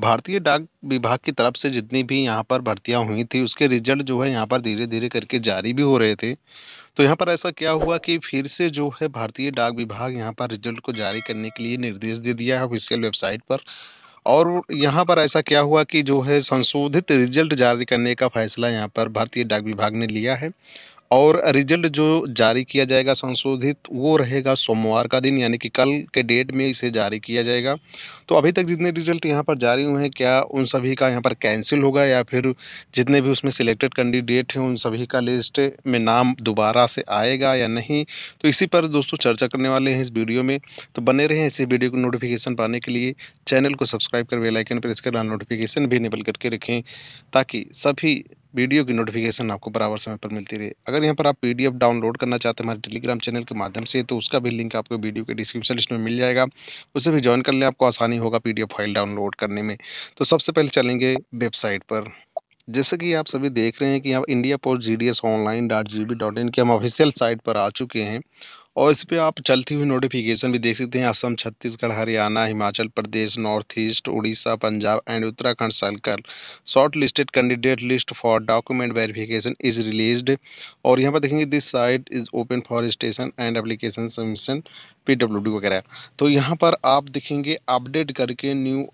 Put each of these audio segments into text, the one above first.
भारतीय डाक विभाग की तरफ से जितनी भी यहाँ पर भर्तियाँ हुई थी उसके रिजल्ट जो है यहाँ पर धीरे धीरे करके जारी भी हो रहे थे तो यहाँ पर ऐसा क्या हुआ कि फिर से जो है भारतीय डाक विभाग यहाँ पर रिजल्ट को जारी करने के लिए निर्देश दे दिया है ऑफिशियल वेबसाइट पर और यहाँ पर ऐसा क्या हुआ कि जो है संशोधित रिजल्ट जारी करने का फैसला यहाँ पर भारतीय डाक विभाग ने लिया है और रिजल्ट जो जारी किया जाएगा संशोधित वो रहेगा सोमवार का दिन यानी कि कल के डेट में इसे जारी किया जाएगा तो अभी तक जितने रिजल्ट यहाँ पर जारी हुए हैं क्या उन सभी का यहाँ पर कैंसिल होगा या फिर जितने भी उसमें सिलेक्टेड कैंडिडेट हैं उन सभी का लिस्ट में नाम दोबारा से आएगा या नहीं तो इसी पर दोस्तों चर्चा करने वाले हैं इस वीडियो में तो बने रहें इसी वीडियो को नोटिफिकेशन पाने के लिए चैनल को सब्सक्राइब कर बेलाइकन प्रेस कर नोटिफिकेशन भी निबल करके रखें ताकि सभी वीडियो की नोटिफिकेशन आपको बराबर समय पर मिलती रहे अगर यहाँ पर आप पीडीएफ डाउनलोड करना चाहते हैं हमारे टेलीग्राम चैनल के माध्यम से तो उसका भी लिंक आपको वीडियो के डिस्क्रिप्शन लिस्ट में मिल जाएगा उसे भी ज्वाइन कर लें आपको आसानी होगा पी फाइल डाउनलोड करने में तो सबसे पहले चलेंगे वेबसाइट पर जैसे कि आप सभी देख रहे हैं कि यहाँ India Post G D S online dot G B dot in की हम ऑफिशियल साइट पर आ चुके हैं और इस पर आप चलती हुई नोटिफिकेशन भी देख सकते हैं Assam Chhattisgarh Haryana Himachal Pradesh north east Orissa Punjab and Uttarakhand circle short listed candidate list for document verification is release और यहाँ पर देखेंगे this site is open for station and application submission P वगैरह तो यहाँ पर आप देखेंगे अपडेट करके न्यू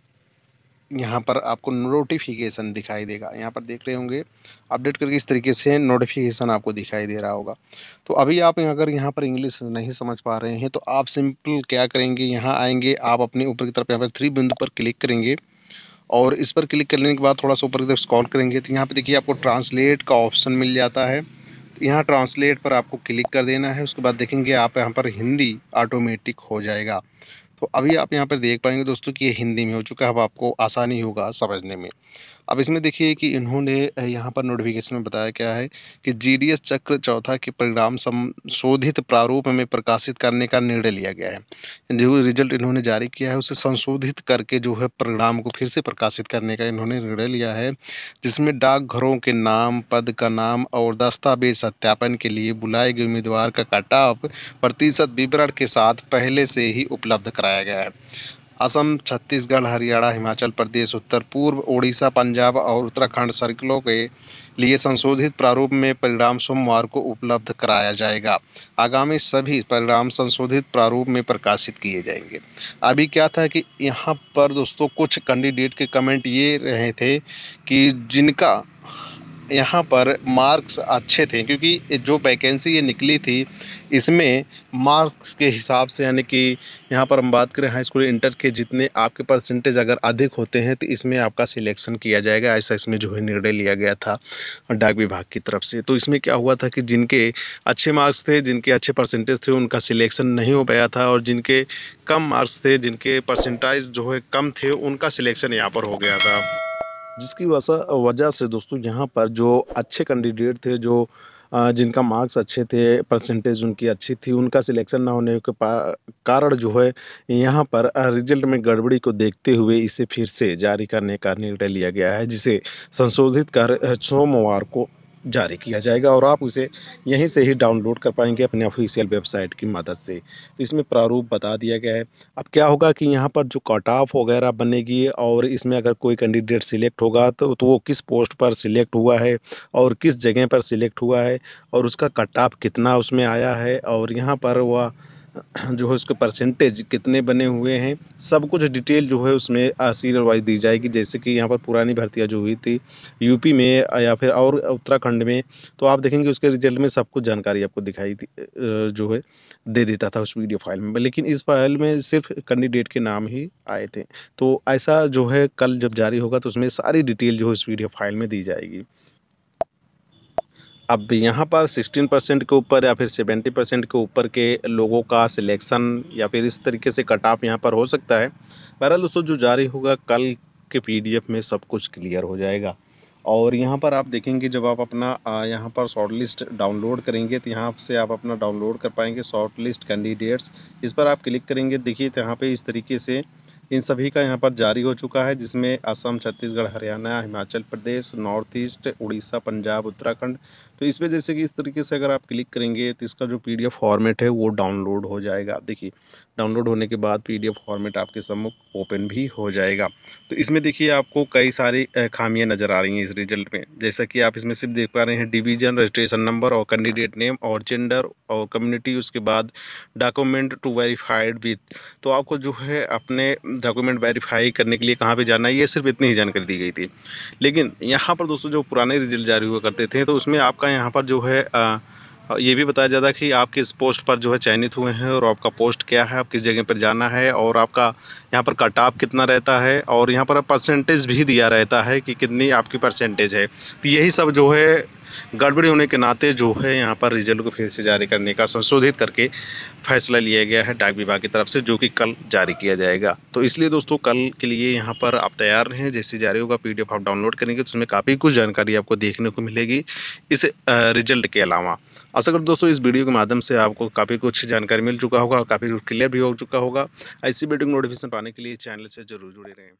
यहाँ पर आपको नोटिफिकेशन दिखाई देगा यहाँ पर देख रहे होंगे अपडेट करके इस तरीके से नोटिफिकेशन आपको दिखाई दे रहा होगा तो अभी आप अगर यहाँ पर इंग्लिश नहीं समझ पा रहे हैं तो आप सिंपल क्या करेंगे यहाँ आएंगे आप अपने ऊपर की तरफ यहाँ पर थ्री बिंदु पर क्लिक करेंगे और इस पर क्लिक करने के बाद थोड़ा सा ऊपर की तरफ स्कॉल करेंगे तो यहाँ पर देखिए आपको ट्रांसलेट का ऑप्शन मिल जाता है तो यहाँ ट्रांसलेट पर आपको क्लिक कर देना है उसके बाद देखेंगे आप यहाँ पर हिंदी ऑटोमेटिक हो जाएगा तो अभी आप यहाँ पर देख पाएंगे दोस्तों कि ये हिंदी में हो चुका है अब आपको आसानी होगा समझने में अब इसमें देखिए कि इन्होंने यहाँ पर नोटिफिकेशन में बताया क्या है कि जीडीएस चक्र चौथा के परिणाम संशोधित प्रारूप में प्रकाशित करने का निर्णय लिया गया है जो रिजल्ट इन्होंने जारी किया है उसे संशोधित करके जो है परिणाम को फिर से प्रकाशित करने का इन्होंने निर्णय लिया है जिसमें डाकघरों के नाम पद का नाम और दस्तावेज सत्यापन के लिए बुलाए गए उम्मीदवार का कटाप प्रतिशत विवरण के साथ पहले से ही उपलब्ध कराया गया है असम छत्तीसगढ़ हरियाणा हिमाचल प्रदेश उत्तर पूर्व ओडिशा पंजाब और उत्तराखंड सर्किलों के लिए संशोधित प्रारूप में परिणाम सोमवार को उपलब्ध कराया जाएगा आगामी सभी परिणाम संशोधित प्रारूप में प्रकाशित किए जाएंगे अभी क्या था कि यहाँ पर दोस्तों कुछ कैंडिडेट के कमेंट ये रहे थे कि जिनका यहाँ पर मार्क्स अच्छे थे क्योंकि जो वैकेंसी ये निकली थी इसमें मार्क्स के हिसाब से यानी कि यहाँ पर हम बात करें हाई स्कूल इंटर के जितने आपके परसेंटेज अगर अधिक होते हैं तो इसमें आपका सिलेक्शन किया जाएगा ऐसा इसमें जो है निर्णय लिया गया था डाक विभाग की तरफ से तो इसमें क्या हुआ था कि जिनके अच्छे मार्क्स थे जिनके अच्छे परसेंटेज थे उनका सिलेक्शन नहीं हो पाया था और जिनके कम मार्क्स थे जिनके परसेंटाइज जो है कम थे उनका सिलेक्शन यहाँ पर हो गया था जिसकी वजह से दोस्तों यहाँ पर जो अच्छे कैंडिडेट थे जो जिनका मार्क्स अच्छे थे परसेंटेज उनकी अच्छी थी उनका सिलेक्शन ना होने के कारण जो है यहाँ पर रिजल्ट में गड़बड़ी को देखते हुए इसे फिर से जारी करने का निर्णय लिया गया है जिसे संशोधित कर सोमवार को जारी किया जाएगा और आप उसे यहीं से ही डाउनलोड कर पाएंगे अपने ऑफिशियल वेबसाइट की मदद से तो इसमें प्रारूप बता दिया गया है अब क्या होगा कि यहाँ पर जो कट ऑफ वगैरह बनेगी और इसमें अगर कोई कैंडिडेट सिलेक्ट होगा तो, तो वो किस पोस्ट पर सिलेक्ट हुआ है और किस जगह पर सिलेक्ट हुआ है और उसका कट ऑफ कितना उसमें आया है और यहाँ पर वह जो है उसके परसेंटेज कितने बने हुए हैं सब कुछ डिटेल जो है उसमें आशीर्वाद वाइज दी जाएगी जैसे कि यहाँ पर पुरानी भर्तियाँ जो हुई थी यूपी में या फिर और उत्तराखंड में तो आप देखेंगे उसके रिजल्ट में सब कुछ जानकारी आपको दिखाई जो है दे देता था उस वीडियो फाइल में लेकिन इस फाइल में सिर्फ कैंडिडेट के नाम ही आए थे तो ऐसा जो है कल जब जारी होगा तो उसमें सारी डिटेल जो है इस वीडियो फाइल में दी जाएगी अब यहाँ पर 16 परसेंट के ऊपर या फिर 70 परसेंट के ऊपर के लोगों का सिलेक्शन या फिर इस तरीके से कट ऑफ यहाँ पर हो सकता है बहरहाल दोस्तों जो जारी होगा कल के पीडीएफ में सब कुछ क्लियर हो जाएगा और यहाँ पर आप देखेंगे जब आप अपना यहाँ पर शॉर्ट लिस्ट डाउनलोड करेंगे तो यहाँ से आप अपना डाउनलोड कर पाएंगे शॉर्ट लिस्ट कैंडिडेट्स इस पर आप क्लिक करेंगे देखिए तो यहाँ पर इस तरीके से इन सभी का यहाँ पर जारी हो चुका है जिसमें असम छत्तीसगढ़ हरियाणा हिमाचल प्रदेश नॉर्थ ईस्ट उड़ीसा पंजाब उत्तराखंड तो इसमें जैसे कि इस तरीके से अगर आप क्लिक करेंगे तो इसका जो पी फॉर्मेट है वो डाउनलोड हो जाएगा देखिए डाउनलोड होने के बाद पी फॉर्मेट आपके सम्मुख ओपन भी हो जाएगा तो इसमें देखिए आपको कई सारी खामियाँ नज़र आ रही हैं इस रिजल्ट में जैसा कि आप इसमें सिर्फ देख पा रहे हैं डिवीजन रजिस्ट्रेशन नंबर और कैंडिडेट नेम और जेंडर और कम्युनिटी उसके बाद डॉक्यूमेंट टू वेरीफाइड विथ तो आपको जो है अपने डॉक्यूमेंट वेरीफाई करने के लिए कहाँ पे जाना है ये सिर्फ इतनी ही जानकारी दी गई थी लेकिन यहाँ पर दोस्तों जो पुराने रिजल्ट जारी हुआ करते थे तो उसमें आपका यहाँ पर जो है आ, ये भी बताया जाता है कि आप किस पोस्ट पर जो है चयनित हुए हैं और आपका पोस्ट क्या है आप किस जगह पर जाना है और आपका यहाँ पर कट ऑफ कितना रहता है और यहाँ पर परसेंटेज भी दिया रहता है कि कितनी आपकी परसेंटेज है तो यही सब जो है गड़बड़ी होने के नाते जो है यहाँ पर रिजल्ट को फिर से जारी करने का संशोधित करके फैसला लिया गया है डाक विभाग की तरफ से जो कि कल जारी किया जाएगा तो इसलिए दोस्तों कल के लिए यहाँ पर आप तैयार रहें जैसे जारी होगा पी आप डाउनलोड करेंगे तो उसमें काफ़ी कुछ जानकारी आपको देखने को मिलेगी इस रिजल्ट के अलावा आशा करूँ दोस्तों इस वीडियो के माध्यम से आपको काफ़ी कुछ जानकारी मिल चुका होगा और काफ़ी क्लियर भी हो चुका होगा ऐसी वीडियो नोटिफिकेशन पाने के लिए चैनल से जरूर जुड़े रहें